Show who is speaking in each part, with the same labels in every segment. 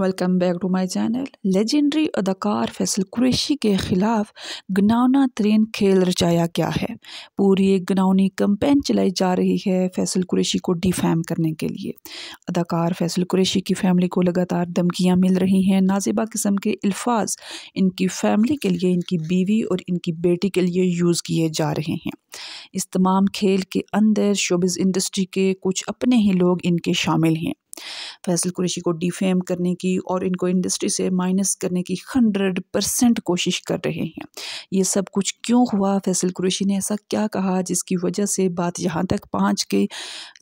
Speaker 1: Welcome back to my channel legendary अदाकार फैसल कुरेशी के ख़िलाफ़ गनावना तरीन खेल रचाया गया है पूरी एक गनावनी कंपेन चलाई जा रही है फैसल कुरेशी को डिफैम करने के लिए अदाकार फैसल कुरेशी की फैमिली को लगातार धमकियाँ मिल रही हैं नाजिबा किस्म के अल्फाज इनकी फैमिली के लिए इनकी बीवी और इनकी बेटी के लिए यूज़ किए जा रहे हैं इस तमाम खेल के अंदर शोबिस इंडस्ट्री के कुछ अपने ही लोग इनके शामिल हैं फैसल कुरेशी को डिफेम करने की और इनको इंडस्ट्री से माइनस करने की हंड्रेड परसेंट कोशिश कर रहे हैं ये सब कुछ क्यों हुआ फैसल कुरेशी ने ऐसा क्या कहा जिसकी वजह से बात यहाँ तक पहुँच गई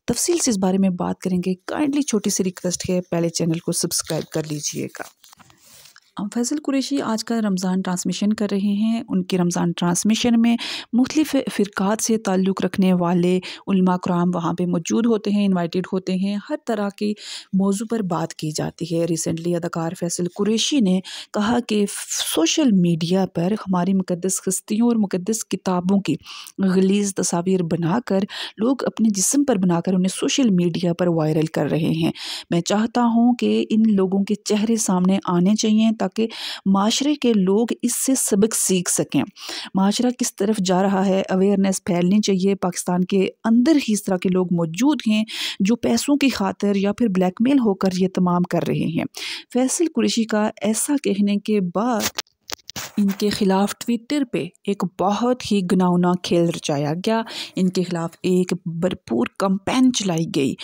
Speaker 1: तफसील से इस बारे में बात करेंगे काइंडली छोटी सी रिक्वेस्ट है पहले चैनल को सब्सक्राइब कर लीजिएगा फैसल कुरेशी आज का रमज़ान ट्रांसमिशन कर रहे हैं उनके रमज़ान ट्रांसमिशन में मुख्तफ फ़िरक़ात से ताल्लुक़ रखने वाले उल्मा कराम वहाँ पर मौजूद होते हैं इन्वाइटेड होते हैं हर तरह के मौजू पर बात की जाती है रिसेंटली अदाकार फैसल कुरेशी ने कहा कि सोशल मीडिया पर हमारी मुकदस हस्तियों और मुकदस किताबों की गलीज तस्वीर बनाकर लोग अपने जिसम पर बनाकर उन्हें सोशल मीडिया पर वायरल कर रहे हैं मैं चाहता हूँ कि इन लोगों के चेहरे सामने आने चाहिए ताकि माशरे के लोग इससे सबक सीख सकें माशरा किस तरफ जा रहा है अवेयरनेस फैलनी चाहिए पाकिस्तान के अंदर ही इस तरह के लोग मौजूद हैं जो पैसों की खातर या फिर ब्लैक मेल होकर ये तमाम कर रहे हैं फैसल कुरेशी का ऐसा कहने के बाद इनके खिलाफ ट्विटर पे एक बहुत ही गनावना खेल रचाया गया इनके खिलाफ एक भरपूर कंपेन चलाई गई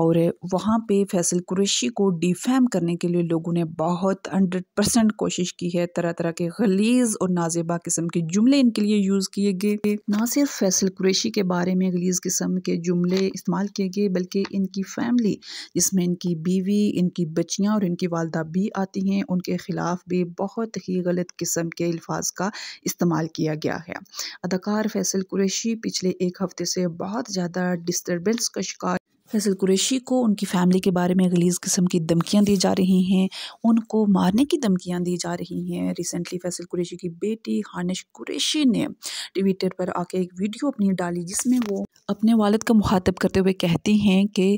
Speaker 1: और वहाँ पे फैसल कुरैशी को डिफेम करने के लिए लोगों ने बहुत हंड्रेड परसेंट कोशिश की है तरह तरह के गलीज और नाजेबा किस्म के जुमले इनके लिए यूज़ किए गए ना सिर्फ फैसल कुरैशी के बारे में गलीज किस्म के जुमले इस्तेमाल किए गए बल्कि इनकी फैमिली जिसमें इनकी बीवी इनकी बच्चियाँ और इनकी वालदा भी आती हैं उनके ख़िलाफ़ भी बहुत ही गलत किस्म के अल्फाज का इस्तेमाल किया गया है अदाकार फैसल कुरैशी पिछले एक हफ्ते से बहुत ज़्यादा डिस्टर्बेंस का शिकार फैसल कुरैशी को उनकी फैमिली के बारे में गलीज़ किस्म की धमकियाँ दी जा रही हैं उनको मारने की धमकियाँ दी जा रही हैं रिसेंटली फैसल कुरैशी की बेटी हानिश कुरैशी ने ट्विटर पर आके एक वीडियो अपनी डाली जिसमें वो अपने वालद का मुखातब करते हुए कहती हैं कि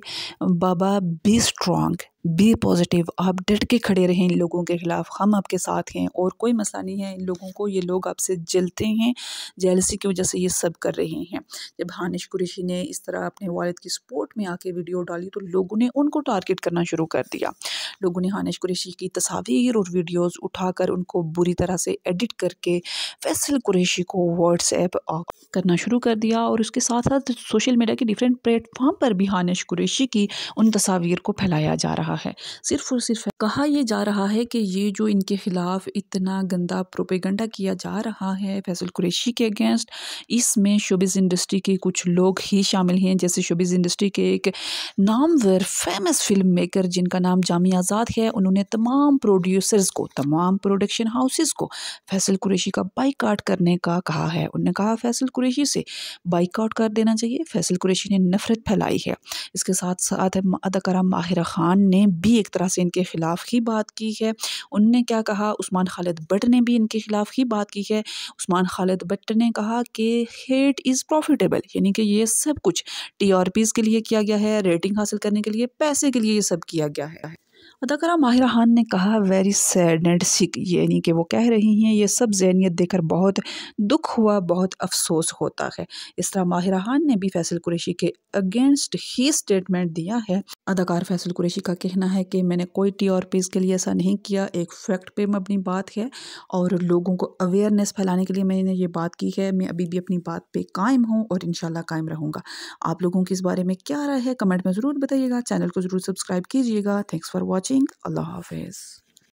Speaker 1: बाबा बी स्ट्रॉन्ग बी पॉजिटिव आप डट के खड़े रहें इन लोगों के ख़िलाफ़ हम आपके साथ हैं और कोई मसला नहीं है इन लोगों को ये लोग आपसे जलते हैं जेलसी की वजह से ये सब कर रहे हैं जब हानिश कुरेशी ने इस तरह अपने वालद की सपोर्ट में आके वीडियो डाली तो लोगों ने उनको टारगेट करना शुरू कर दिया लोगों ने हानिश कुरेशी की तस्वीर और उठा उठाकर उनको बुरी तरह से एडिट करके फैसल कुरेशी को व्हाट्सएप करना शुरू कर दिया और उसके साथ साथ सोशल मीडिया के डिफरेंट प्लेटफॉर्म पर भी हानिश कुरेशी की उन तस्वीर को फैलाया जा रहा है सिर्फ और सिर्फ कहा यह जा रहा है कि ये जो इनके ख़िलाफ़ इतना गंदा प्रोपेगंडा किया जा रहा है फैसल कुरेशी के अगेंस्ट इसमें शोबिज़ इंडस्ट्री के कुछ लोग ही शामिल हैं जैसे शोबिज़ इंडस्ट्री के एक नामवर फेमस फिल्म मेकर जिनका नाम जामी आज़ाद है उन्होंने तमाम प्रोड्यूसर्स को तमाम प्रोडक्शन हाउसेस को फैसल कुरेशी का बाइकआउट करने का कहा है उन्होंने कहा फैसल कुरेशी से बाइकआउट कर देना चाहिए फैसल कुरेशी ने नफरत फैलाई है इसके साथ साथ अदाकारा माहिरा खान ने भी एक तरह से इनके ख़िलाफ़ ही बात की है उनने क्या कहा उस्मान खालिद भट्ट ने भी इनके ख़िलाफ़ ही बात की है उस्मान खालिद भट्ट ने कहा कि हेट इज़ प्रॉफिटेबल यानी कि ये सब कुछ टी के लिए किया गया है रेटिंग हासिल करने के लिए पैसे के लिए ये सब किया गया है अदाकारा माहिरा खान ने कहा वेरी सैड एंड सिक यानी कि वो कह रही हैं ये सब जहनीत देखकर बहुत दुख हुआ बहुत अफसोस होता है इस तरह माहिरा खान ने भी फैसल कुरेशी के अगेंस्ट ही स्टेटमेंट दिया है अदाकार फैसल कुरेशी का कहना है कि मैंने कोई टी और पीस के लिए ऐसा नहीं किया एक फैक्ट पे अपनी बात है और लोगों को अवेयरनेस फैलाने के लिए मैंने ये बात की है मैं अभी भी अपनी बात पर कायम हूँ और इन कायम रहूँगा आप लोगों की इस बारे में क्या राय है कमेंट में ज़रूर बताइएगा चैनल को ज़रूर सब्सक्राइब कीजिएगा thanks for watching watching. Allah Hafiz.